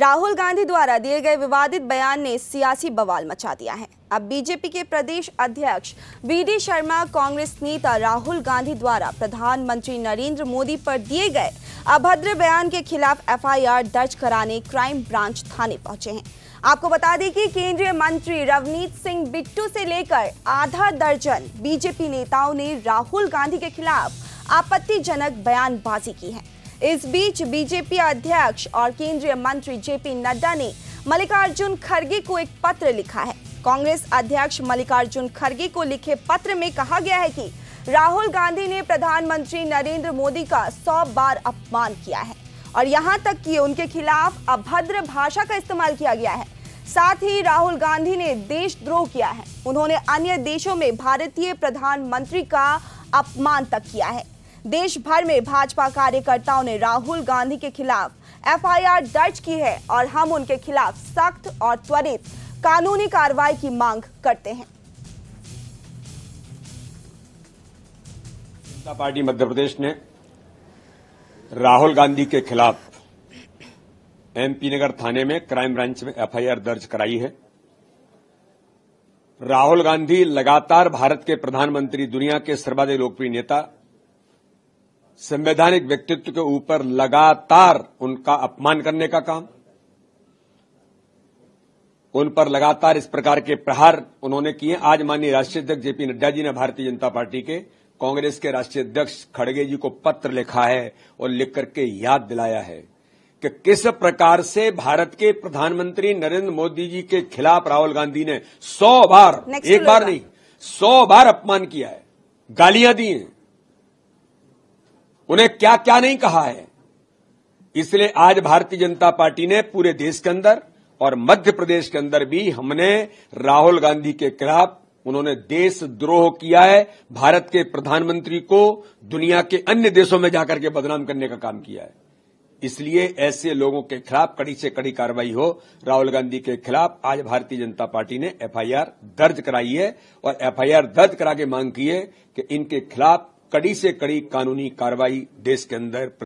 राहुल गांधी द्वारा दिए गए विवादित बयान ने सियासी बवाल मचा दिया है अब बीजेपी के प्रदेश अध्यक्ष वीडी शर्मा कांग्रेस नेता राहुल गांधी द्वारा प्रधानमंत्री नरेंद्र मोदी पर दिए गए अभद्र बयान के खिलाफ एफआईआर दर्ज कराने क्राइम ब्रांच थाने पहुंचे हैं आपको बता दें कि केंद्रीय मंत्री रवनीत सिंह बिट्टू से लेकर आधा दर्जन बीजेपी नेताओं ने राहुल गांधी के खिलाफ आपत्तिजनक बयानबाजी की है इस बीच बीजेपी अध्यक्ष और केंद्रीय मंत्री जेपी नड्डा ने मल्लिकार्जुन खड़गे को एक पत्र लिखा है कांग्रेस अध्यक्ष मल्लिकार्जुन खड़गे को लिखे पत्र में कहा गया है कि राहुल गांधी ने प्रधानमंत्री नरेंद्र मोदी का सौ बार अपमान किया है और यहाँ तक कि उनके खिलाफ अभद्र भाषा का इस्तेमाल किया गया है साथ ही राहुल गांधी ने देशद्रोह किया है उन्होंने अन्य देशों में भारतीय प्रधानमंत्री का अपमान तक किया है देश भर में भाजपा कार्यकर्ताओं ने राहुल गांधी के खिलाफ एफआईआर दर्ज की है और हम उनके खिलाफ सख्त और त्वरित कानूनी कार्रवाई की मांग करते हैं जनता पार्टी मध्य प्रदेश ने राहुल गांधी के खिलाफ एमपी नगर थाने में क्राइम ब्रांच में एफआईआर दर्ज कराई है राहुल गांधी लगातार भारत के प्रधानमंत्री दुनिया के सर्वाधिक लोकप्रिय नेता संवैधानिक व्यक्तित्व के ऊपर लगातार उनका अपमान करने का काम उन पर लगातार इस प्रकार के प्रहार उन्होंने किए आज माननीय राष्ट्रीय अध्यक्ष जेपी नड्डा जी ने भारतीय जनता पार्टी के कांग्रेस के राष्ट्रीय अध्यक्ष खड़गे जी को पत्र लिखा है और लिख करके याद दिलाया है कि किस प्रकार से भारत के प्रधानमंत्री नरेंद्र मोदी जी के खिलाफ राहुल गांधी ने सौ बार Next एक बार नहीं सौ बार अपमान किया है गालियां दी हैं उन्हें क्या क्या नहीं कहा है इसलिए आज भारतीय जनता पार्टी ने पूरे देश के अंदर और मध्य प्रदेश के अंदर भी हमने राहुल गांधी के खिलाफ उन्होंने देशद्रोह किया है भारत के प्रधानमंत्री को दुनिया के अन्य देशों में जाकर के बदनाम करने का काम किया है इसलिए ऐसे लोगों के खिलाफ कड़ी से कड़ी कार्रवाई हो राहुल गांधी के खिलाफ आज भारतीय जनता पार्टी ने एफआईआर दर्ज कराई है और एफआईआर दर्ज करा के मांग की है कि इनके खिलाफ कड़ी से कड़ी कानूनी कार्रवाई देश के अंदर